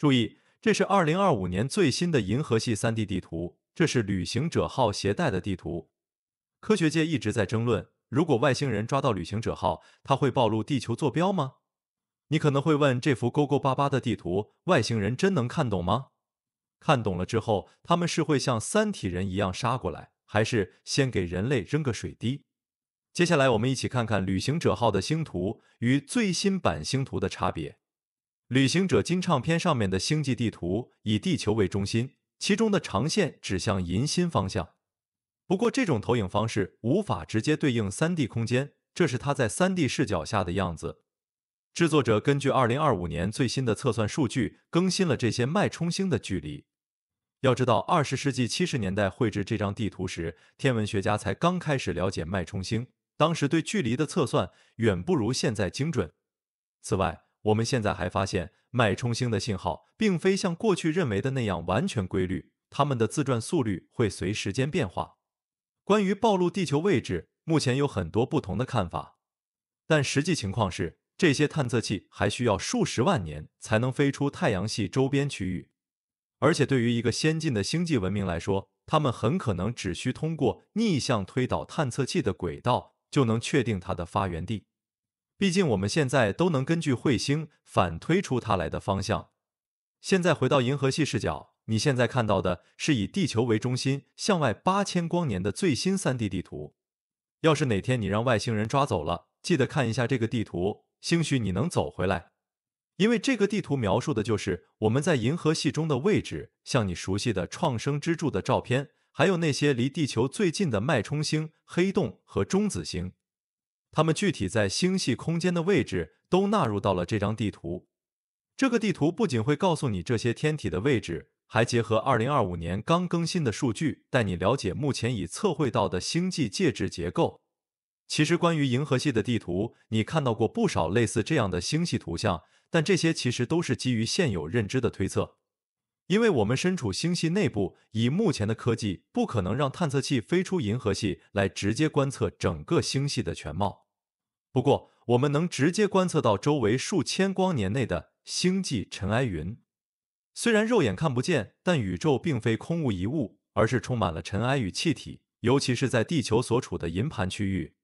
注意，这是二零二五年最新的银河系三 D 地图，这是旅行者号携带的地图。科学界一直在争论，如果外星人抓到旅行者号，他会暴露地球坐标吗？你可能会问，这幅勾勾巴巴的地图，外星人真能看懂吗？看懂了之后，他们是会像三体人一样杀过来，还是先给人类扔个水滴？接下来，我们一起看看旅行者号的星图与最新版星图的差别。旅行者金唱片上面的星际地图以地球为中心，其中的长线指向银心方向。不过，这种投影方式无法直接对应 3D 空间，这是它在 3D 视角下的样子。制作者根据2025年最新的测算数据更新了这些脉冲星的距离。要知道，20世纪70年代绘制这张地图时，天文学家才刚开始了解脉冲星，当时对距离的测算远不如现在精准。此外，我们现在还发现，脉冲星的信号并非像过去认为的那样完全规律，它们的自转速率会随时间变化。关于暴露地球位置，目前有很多不同的看法，但实际情况是，这些探测器还需要数十万年才能飞出太阳系周边区域。而且，对于一个先进的星际文明来说，他们很可能只需通过逆向推导探测器的轨道，就能确定它的发源地。毕竟我们现在都能根据彗星反推出它来的方向。现在回到银河系视角，你现在看到的是以地球为中心向外八千光年的最新 3D 地图。要是哪天你让外星人抓走了，记得看一下这个地图，兴许你能走回来。因为这个地图描述的就是我们在银河系中的位置，像你熟悉的创生之柱的照片，还有那些离地球最近的脉冲星、黑洞和中子星。他们具体在星系空间的位置都纳入到了这张地图。这个地图不仅会告诉你这些天体的位置，还结合二零二五年刚更新的数据，带你了解目前已测绘到的星际介质结构。其实，关于银河系的地图，你看到过不少类似这样的星系图像，但这些其实都是基于现有认知的推测。因为我们身处星系内部，以目前的科技，不可能让探测器飞出银河系来直接观测整个星系的全貌。不过，我们能直接观测到周围数千光年内的星际尘埃云。虽然肉眼看不见，但宇宙并非空无一物，而是充满了尘埃与气体，尤其是在地球所处的银盘区域。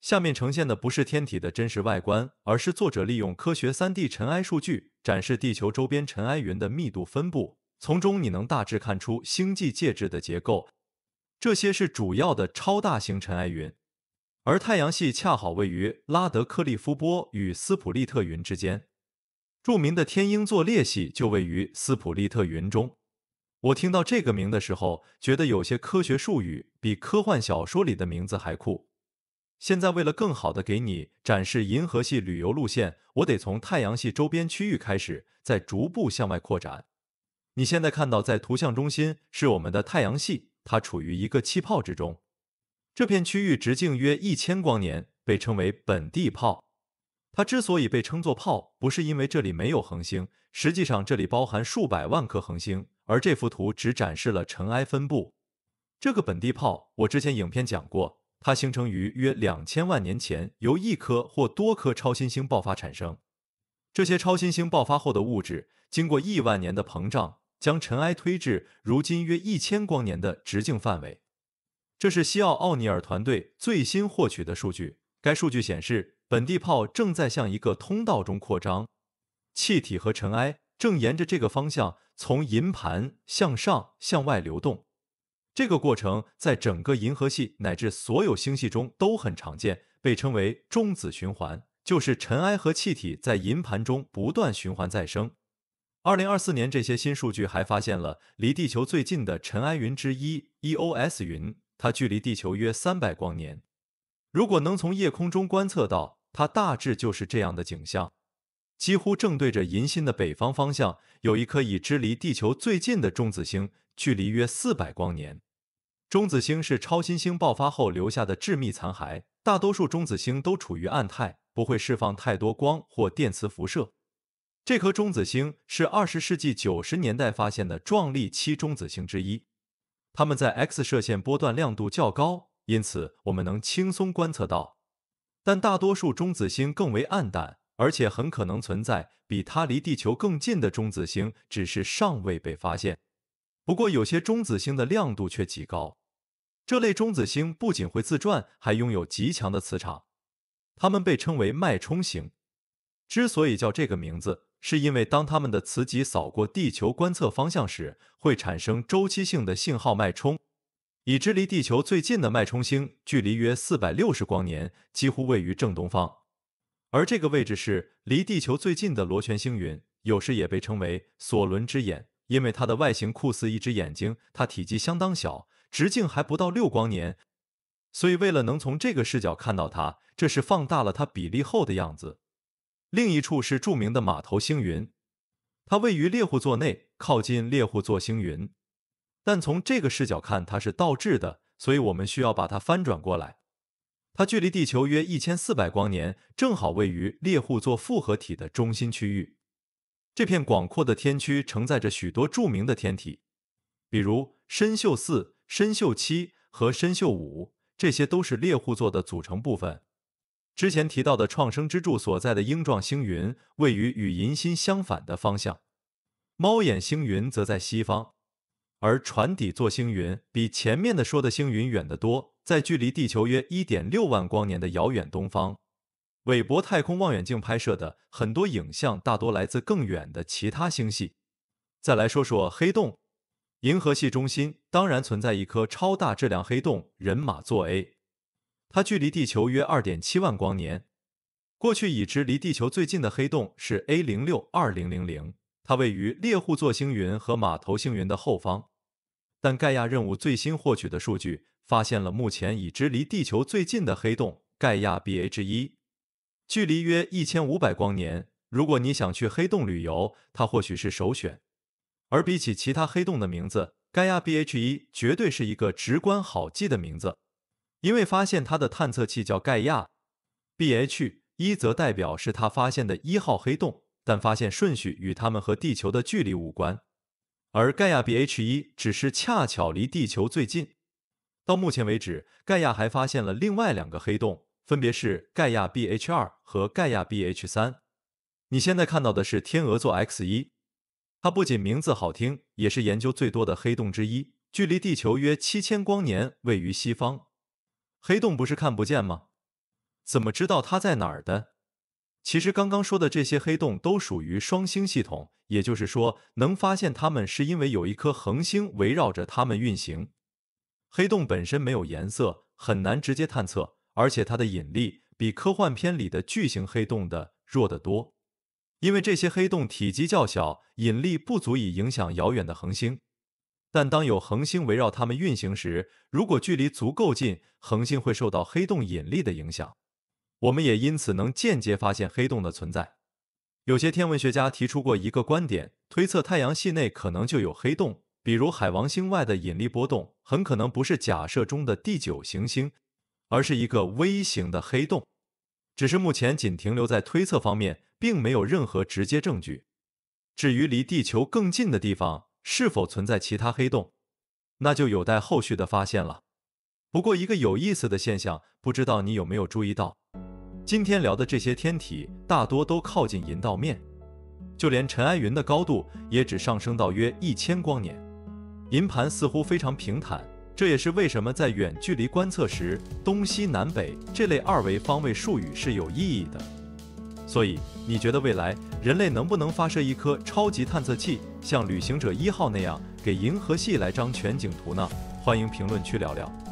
下面呈现的不是天体的真实外观，而是作者利用科学三 D 尘埃数据展示地球周边尘埃云的密度分布。从中你能大致看出星际介质的结构。这些是主要的超大型尘埃云，而太阳系恰好位于拉德克利夫波与斯普利特云之间。著名的天鹰座裂隙就位于斯普利特云中。我听到这个名的时候，觉得有些科学术语比科幻小说里的名字还酷。现在为了更好的给你展示银河系旅游路线，我得从太阳系周边区域开始，再逐步向外扩展。你现在看到，在图像中心是我们的太阳系，它处于一个气泡之中。这片区域直径约一千光年，被称为本地泡。它之所以被称作泡，不是因为这里没有恒星，实际上这里包含数百万颗恒星，而这幅图只展示了尘埃分布。这个本地泡，我之前影片讲过。它形成于约两千万年前，由一颗或多颗超新星爆发产生。这些超新星爆发后的物质，经过亿万年的膨胀，将尘埃推至如今约一千光年的直径范围。这是西奥·奥尼尔团队最新获取的数据。该数据显示，本地泡正在向一个通道中扩张，气体和尘埃正沿着这个方向从银盘向上向外流动。这个过程在整个银河系乃至所有星系中都很常见，被称为中子循环，就是尘埃和气体在银盘中不断循环再生。二零二四年，这些新数据还发现了离地球最近的尘埃云之一 EOS 云，它距离地球约三百光年。如果能从夜空中观测到，它大致就是这样的景象：几乎正对着银心的北方方向，有一颗已知离地球最近的中子星，距离约四百光年。中子星是超新星爆发后留下的致密残骸，大多数中子星都处于暗态，不会释放太多光或电磁辐射。这颗中子星是二十世纪九十年代发现的壮丽七中子星之一，它们在 X 射线波段亮度较高，因此我们能轻松观测到。但大多数中子星更为暗淡，而且很可能存在比它离地球更近的中子星，只是尚未被发现。不过，有些中子星的亮度却极高。这类中子星不仅会自转，还拥有极强的磁场，它们被称为脉冲星。之所以叫这个名字，是因为当它们的磁极扫过地球观测方向时，会产生周期性的信号脉冲。已知离地球最近的脉冲星距离约四百六十光年，几乎位于正东方。而这个位置是离地球最近的螺旋星云，有时也被称为“索伦之眼”，因为它的外形酷似一只眼睛。它体积相当小。直径还不到六光年，所以为了能从这个视角看到它，这是放大了它比例后的样子。另一处是著名的马头星云，它位于猎户座内，靠近猎户座星云，但从这个视角看它是倒置的，所以我们需要把它翻转过来。它距离地球约一千四百光年，正好位于猎户座复合体的中心区域。这片广阔的天区承载着许多著名的天体，比如深秀四。深秀七和深秀五这些都是猎户座的组成部分。之前提到的创生之柱所在的鹰状星云位于与银心相反的方向，猫眼星云则在西方，而船底座星云比前面的说的星云远得多，在距离地球约一点六万光年的遥远东方。韦伯太空望远镜拍摄的很多影像大多来自更远的其他星系。再来说说黑洞。银河系中心当然存在一颗超大质量黑洞，人马座 A。它距离地球约二点七万光年。过去已知离地球最近的黑洞是 A 零六二零零零，它位于猎户座星云和马头星云的后方。但盖亚任务最新获取的数据发现了目前已知离地球最近的黑洞盖亚 BH 一，距离约一千五百光年。如果你想去黑洞旅游，它或许是首选。而比起其他黑洞的名字，盖亚 B H 一绝对是一个直观好记的名字，因为发现它的探测器叫盖亚，B H 一则代表是它发现的一号黑洞。但发现顺序与它们和地球的距离无关，而盖亚 B H 一只是恰巧离地球最近。到目前为止，盖亚还发现了另外两个黑洞，分别是盖亚 B H 二和盖亚 B H 三。你现在看到的是天鹅座 X 一。它不仅名字好听，也是研究最多的黑洞之一。距离地球约七千光年，位于西方。黑洞不是看不见吗？怎么知道它在哪儿的？其实刚刚说的这些黑洞都属于双星系统，也就是说，能发现它们是因为有一颗恒星围绕着它们运行。黑洞本身没有颜色，很难直接探测，而且它的引力比科幻片里的巨型黑洞的弱得多。因为这些黑洞体积较小，引力不足以影响遥远的恒星。但当有恒星围绕它们运行时，如果距离足够近，恒星会受到黑洞引力的影响。我们也因此能间接发现黑洞的存在。有些天文学家提出过一个观点，推测太阳系内可能就有黑洞，比如海王星外的引力波动很可能不是假设中的第九行星，而是一个微型的黑洞。只是目前仅停留在推测方面，并没有任何直接证据。至于离地球更近的地方是否存在其他黑洞，那就有待后续的发现了。不过，一个有意思的现象，不知道你有没有注意到，今天聊的这些天体大多都靠近银道面，就连尘埃云的高度也只上升到约一千光年，银盘似乎非常平坦。这也是为什么在远距离观测时，东西南北这类二维方位术语是有意义的。所以，你觉得未来人类能不能发射一颗超级探测器，像旅行者一号那样给银河系来张全景图呢？欢迎评论区聊聊。